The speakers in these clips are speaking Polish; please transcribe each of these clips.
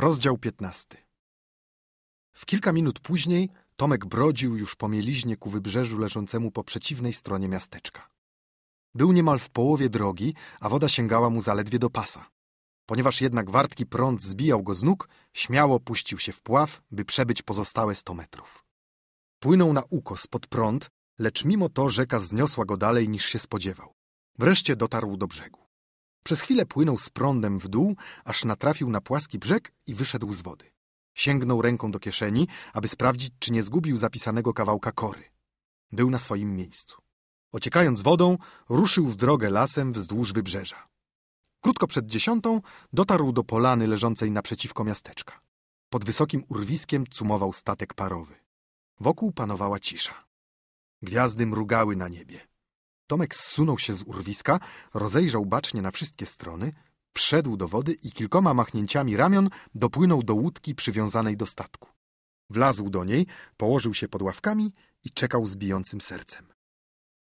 Rozdział 15. W kilka minut później Tomek brodził już po mieliźnie ku wybrzeżu leżącemu po przeciwnej stronie miasteczka. Był niemal w połowie drogi, a woda sięgała mu zaledwie do pasa. Ponieważ jednak wartki prąd zbijał go z nóg, śmiało puścił się w pław, by przebyć pozostałe sto metrów. Płynął na ukos pod prąd, lecz mimo to rzeka zniosła go dalej niż się spodziewał. Wreszcie dotarł do brzegu. Przez chwilę płynął z prądem w dół, aż natrafił na płaski brzeg i wyszedł z wody. Sięgnął ręką do kieszeni, aby sprawdzić, czy nie zgubił zapisanego kawałka kory. Był na swoim miejscu. Ociekając wodą, ruszył w drogę lasem wzdłuż wybrzeża. Krótko przed dziesiątą dotarł do polany leżącej naprzeciwko miasteczka. Pod wysokim urwiskiem cumował statek parowy. Wokół panowała cisza. Gwiazdy mrugały na niebie. Tomek zsunął się z urwiska, rozejrzał bacznie na wszystkie strony, wszedł do wody i kilkoma machnięciami ramion dopłynął do łódki przywiązanej do statku. Wlazł do niej, położył się pod ławkami i czekał z bijącym sercem.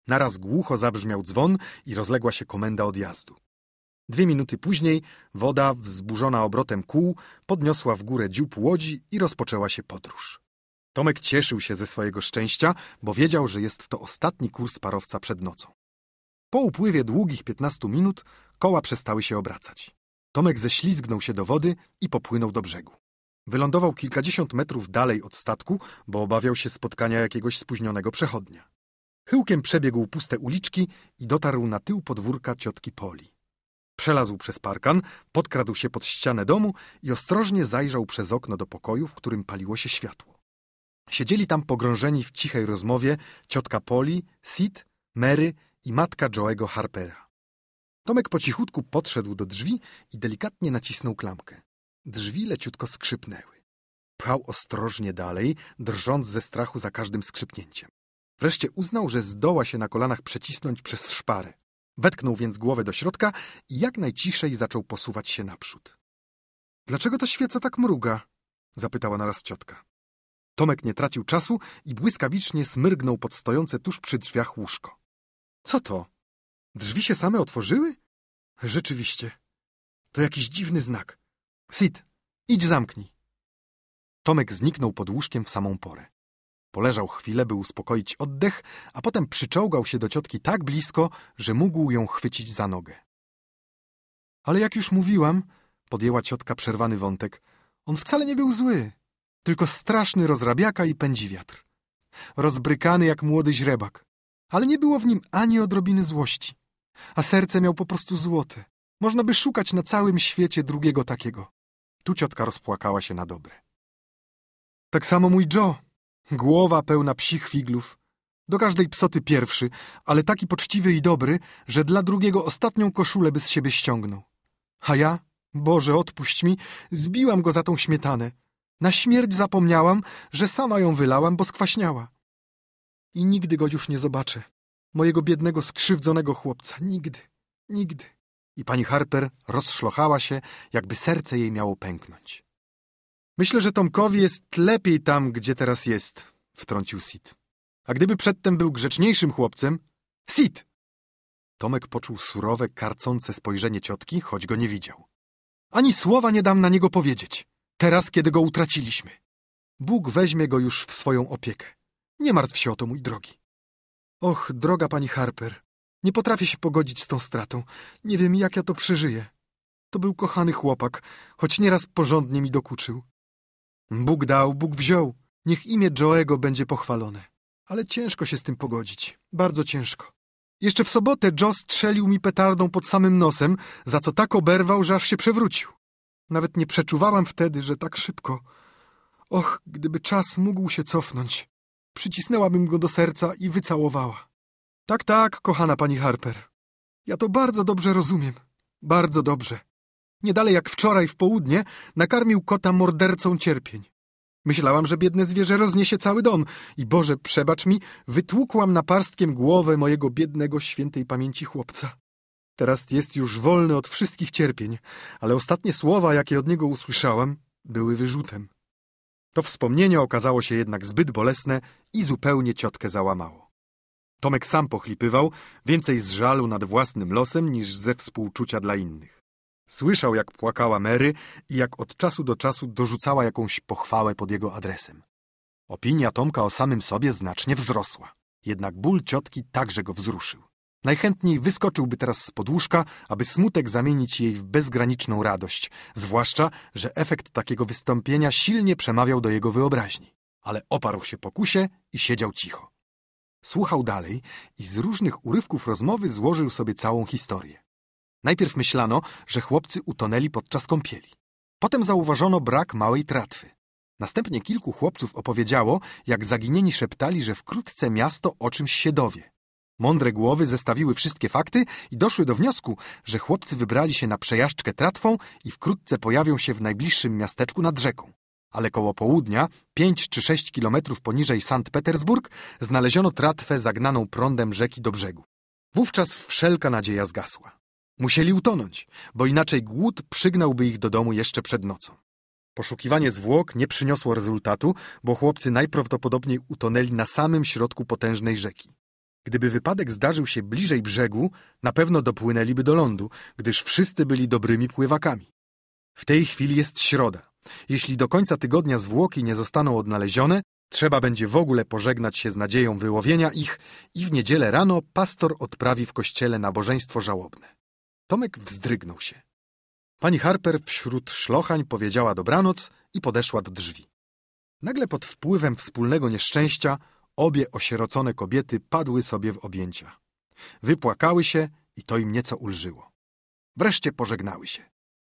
Naraz głucho zabrzmiał dzwon i rozległa się komenda odjazdu. Dwie minuty później woda, wzburzona obrotem kół, podniosła w górę dziób łodzi i rozpoczęła się podróż. Tomek cieszył się ze swojego szczęścia, bo wiedział, że jest to ostatni kurs parowca przed nocą. Po upływie długich 15 minut koła przestały się obracać. Tomek ześlizgnął się do wody i popłynął do brzegu. Wylądował kilkadziesiąt metrów dalej od statku, bo obawiał się spotkania jakiegoś spóźnionego przechodnia. Chyłkiem przebiegł puste uliczki i dotarł na tył podwórka ciotki Poli. Przelazł przez parkan, podkradł się pod ścianę domu i ostrożnie zajrzał przez okno do pokoju, w którym paliło się światło. Siedzieli tam pogrążeni w cichej rozmowie ciotka Poli, Sid, Mary i matka Joego Harpera. Tomek po cichutku podszedł do drzwi i delikatnie nacisnął klamkę. Drzwi leciutko skrzypnęły. Pchał ostrożnie dalej, drżąc ze strachu za każdym skrzypnięciem. Wreszcie uznał, że zdoła się na kolanach przecisnąć przez szparę. Wetknął więc głowę do środka i jak najciszej zaczął posuwać się naprzód. Dlaczego ta świeca tak mruga? zapytała naraz ciotka. Tomek nie tracił czasu i błyskawicznie smyrgnął pod stojące tuż przy drzwiach łóżko. Co to? Drzwi się same otworzyły? Rzeczywiście. To jakiś dziwny znak. Sid, idź zamknij. Tomek zniknął pod łóżkiem w samą porę. Poleżał chwilę, by uspokoić oddech, a potem przyczołgał się do ciotki tak blisko, że mógł ją chwycić za nogę. Ale jak już mówiłam, podjęła ciotka przerwany wątek, on wcale nie był zły tylko straszny rozrabiaka i wiatr. Rozbrykany jak młody źrebak, ale nie było w nim ani odrobiny złości, a serce miał po prostu złote. Można by szukać na całym świecie drugiego takiego. Tu ciotka rozpłakała się na dobre. Tak samo mój Joe. Głowa pełna psich figlów. Do każdej psoty pierwszy, ale taki poczciwy i dobry, że dla drugiego ostatnią koszulę by z siebie ściągnął. A ja, Boże, odpuść mi, zbiłam go za tą śmietanę. Na śmierć zapomniałam, że sama ją wylałam, bo skwaśniała. I nigdy go już nie zobaczę. Mojego biednego, skrzywdzonego chłopca. Nigdy. Nigdy. I pani Harper rozszlochała się, jakby serce jej miało pęknąć. Myślę, że Tomkowi jest lepiej tam, gdzie teraz jest, wtrącił Sid. A gdyby przedtem był grzeczniejszym chłopcem... Sid! Tomek poczuł surowe, karcące spojrzenie ciotki, choć go nie widział. Ani słowa nie dam na niego powiedzieć teraz, kiedy go utraciliśmy. Bóg weźmie go już w swoją opiekę. Nie martw się o to, mój drogi. Och, droga pani Harper, nie potrafię się pogodzić z tą stratą. Nie wiem, jak ja to przeżyję. To był kochany chłopak, choć nieraz porządnie mi dokuczył. Bóg dał, Bóg wziął. Niech imię Joego będzie pochwalone. Ale ciężko się z tym pogodzić. Bardzo ciężko. Jeszcze w sobotę Joe strzelił mi petardą pod samym nosem, za co tak oberwał, że aż się przewrócił. Nawet nie przeczuwałem wtedy, że tak szybko. Och, gdyby czas mógł się cofnąć. Przycisnęłabym go do serca i wycałowała. Tak, tak, kochana pani Harper. Ja to bardzo dobrze rozumiem. Bardzo dobrze. Nie dalej jak wczoraj w południe nakarmił kota mordercą cierpień. Myślałam, że biedne zwierzę rozniesie cały dom i Boże, przebacz mi, wytłukłam naparstkiem głowę mojego biednego świętej pamięci chłopca. Teraz jest już wolny od wszystkich cierpień, ale ostatnie słowa, jakie od niego usłyszałem, były wyrzutem. To wspomnienie okazało się jednak zbyt bolesne i zupełnie ciotkę załamało. Tomek sam pochlipywał, więcej z żalu nad własnym losem niż ze współczucia dla innych. Słyszał, jak płakała Mary i jak od czasu do czasu dorzucała jakąś pochwałę pod jego adresem. Opinia Tomka o samym sobie znacznie wzrosła, jednak ból ciotki także go wzruszył. Najchętniej wyskoczyłby teraz z podłóżka, aby smutek zamienić jej w bezgraniczną radość, zwłaszcza, że efekt takiego wystąpienia silnie przemawiał do jego wyobraźni. Ale oparł się pokusie i siedział cicho. Słuchał dalej i z różnych urywków rozmowy złożył sobie całą historię. Najpierw myślano, że chłopcy utonęli podczas kąpieli. Potem zauważono brak małej tratwy. Następnie kilku chłopców opowiedziało, jak zaginieni szeptali, że wkrótce miasto o czymś się dowie – Mądre głowy zestawiły wszystkie fakty i doszły do wniosku, że chłopcy wybrali się na przejażdżkę tratwą i wkrótce pojawią się w najbliższym miasteczku nad rzeką. Ale koło południa, pięć czy sześć kilometrów poniżej Sankt Petersburg, znaleziono tratwę zagnaną prądem rzeki do brzegu. Wówczas wszelka nadzieja zgasła. Musieli utonąć, bo inaczej głód przygnałby ich do domu jeszcze przed nocą. Poszukiwanie zwłok nie przyniosło rezultatu, bo chłopcy najprawdopodobniej utonęli na samym środku potężnej rzeki. Gdyby wypadek zdarzył się bliżej brzegu, na pewno dopłynęliby do lądu, gdyż wszyscy byli dobrymi pływakami. W tej chwili jest środa. Jeśli do końca tygodnia zwłoki nie zostaną odnalezione, trzeba będzie w ogóle pożegnać się z nadzieją wyłowienia ich i w niedzielę rano pastor odprawi w kościele nabożeństwo żałobne. Tomek wzdrygnął się. Pani Harper wśród szlochań powiedziała dobranoc i podeszła do drzwi. Nagle pod wpływem wspólnego nieszczęścia Obie osierocone kobiety padły sobie w objęcia. Wypłakały się i to im nieco ulżyło. Wreszcie pożegnały się.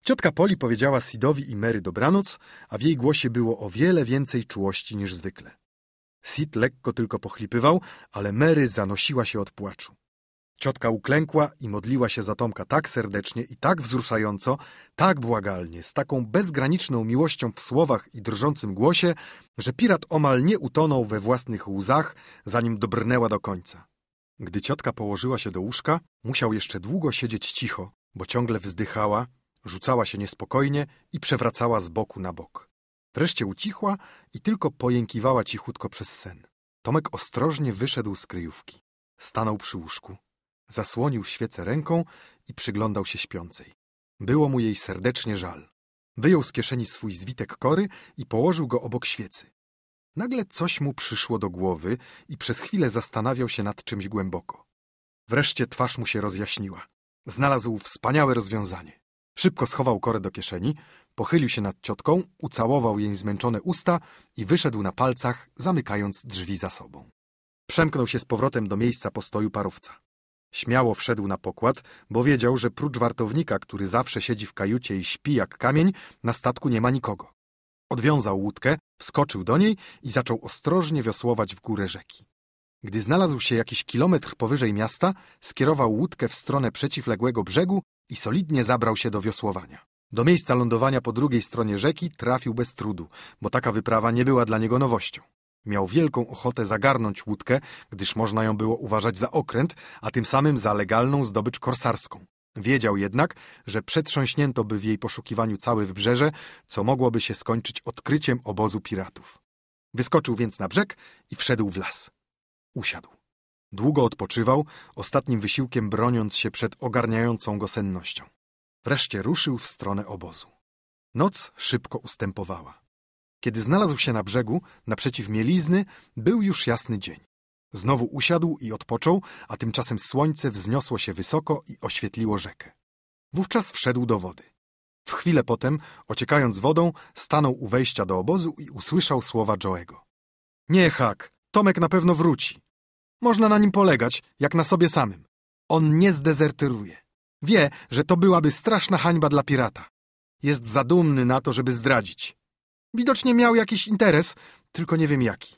Ciotka Poli powiedziała Sidowi i Mary dobranoc, a w jej głosie było o wiele więcej czułości niż zwykle. Sid lekko tylko pochlipywał, ale Mary zanosiła się od płaczu. Ciotka uklękła i modliła się za Tomka tak serdecznie i tak wzruszająco, tak błagalnie, z taką bezgraniczną miłością w słowach i drżącym głosie, że pirat omal nie utonął we własnych łzach, zanim dobrnęła do końca. Gdy ciotka położyła się do łóżka, musiał jeszcze długo siedzieć cicho, bo ciągle wzdychała, rzucała się niespokojnie i przewracała z boku na bok. Wreszcie ucichła i tylko pojękiwała cichutko przez sen. Tomek ostrożnie wyszedł z kryjówki. Stanął przy łóżku. Zasłonił świecę ręką i przyglądał się śpiącej. Było mu jej serdecznie żal. Wyjął z kieszeni swój zwitek kory i położył go obok świecy. Nagle coś mu przyszło do głowy i przez chwilę zastanawiał się nad czymś głęboko. Wreszcie twarz mu się rozjaśniła. Znalazł wspaniałe rozwiązanie. Szybko schował korę do kieszeni, pochylił się nad ciotką, ucałował jej zmęczone usta i wyszedł na palcach, zamykając drzwi za sobą. Przemknął się z powrotem do miejsca postoju parowca. Śmiało wszedł na pokład, bo wiedział, że prócz wartownika, który zawsze siedzi w kajucie i śpi jak kamień, na statku nie ma nikogo. Odwiązał łódkę, wskoczył do niej i zaczął ostrożnie wiosłować w górę rzeki. Gdy znalazł się jakiś kilometr powyżej miasta, skierował łódkę w stronę przeciwległego brzegu i solidnie zabrał się do wiosłowania. Do miejsca lądowania po drugiej stronie rzeki trafił bez trudu, bo taka wyprawa nie była dla niego nowością. Miał wielką ochotę zagarnąć łódkę, gdyż można ją było uważać za okręt, a tym samym za legalną zdobycz korsarską. Wiedział jednak, że przetrząśnięto by w jej poszukiwaniu całe wybrzeże, co mogłoby się skończyć odkryciem obozu piratów. Wyskoczył więc na brzeg i wszedł w las. Usiadł. Długo odpoczywał, ostatnim wysiłkiem broniąc się przed ogarniającą go sennością. Wreszcie ruszył w stronę obozu. Noc szybko ustępowała. Kiedy znalazł się na brzegu, naprzeciw mielizny, był już jasny dzień. Znowu usiadł i odpoczął, a tymczasem słońce wzniosło się wysoko i oświetliło rzekę. Wówczas wszedł do wody. W chwilę potem, ociekając wodą, stanął u wejścia do obozu i usłyszał słowa Joego. Nie, Hak, Tomek na pewno wróci. Można na nim polegać, jak na sobie samym. On nie zdezerteruje. Wie, że to byłaby straszna hańba dla pirata. Jest zadumny na to, żeby zdradzić. Widocznie miał jakiś interes, tylko nie wiem jaki.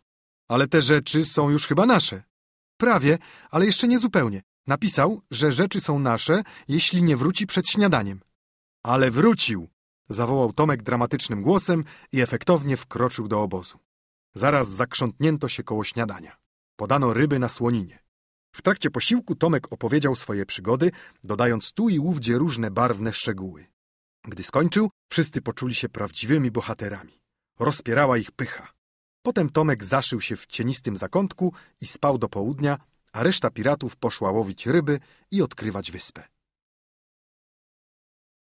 Ale te rzeczy są już chyba nasze. Prawie, ale jeszcze nie zupełnie. Napisał, że rzeczy są nasze, jeśli nie wróci przed śniadaniem. Ale wrócił! Zawołał Tomek dramatycznym głosem i efektownie wkroczył do obozu. Zaraz zakrzątnięto się koło śniadania. Podano ryby na słoninie. W trakcie posiłku Tomek opowiedział swoje przygody, dodając tu i ówdzie różne barwne szczegóły. Gdy skończył, wszyscy poczuli się prawdziwymi bohaterami. Rozpierała ich pycha. Potem Tomek zaszył się w cienistym zakątku i spał do południa, a reszta piratów poszła łowić ryby i odkrywać wyspę.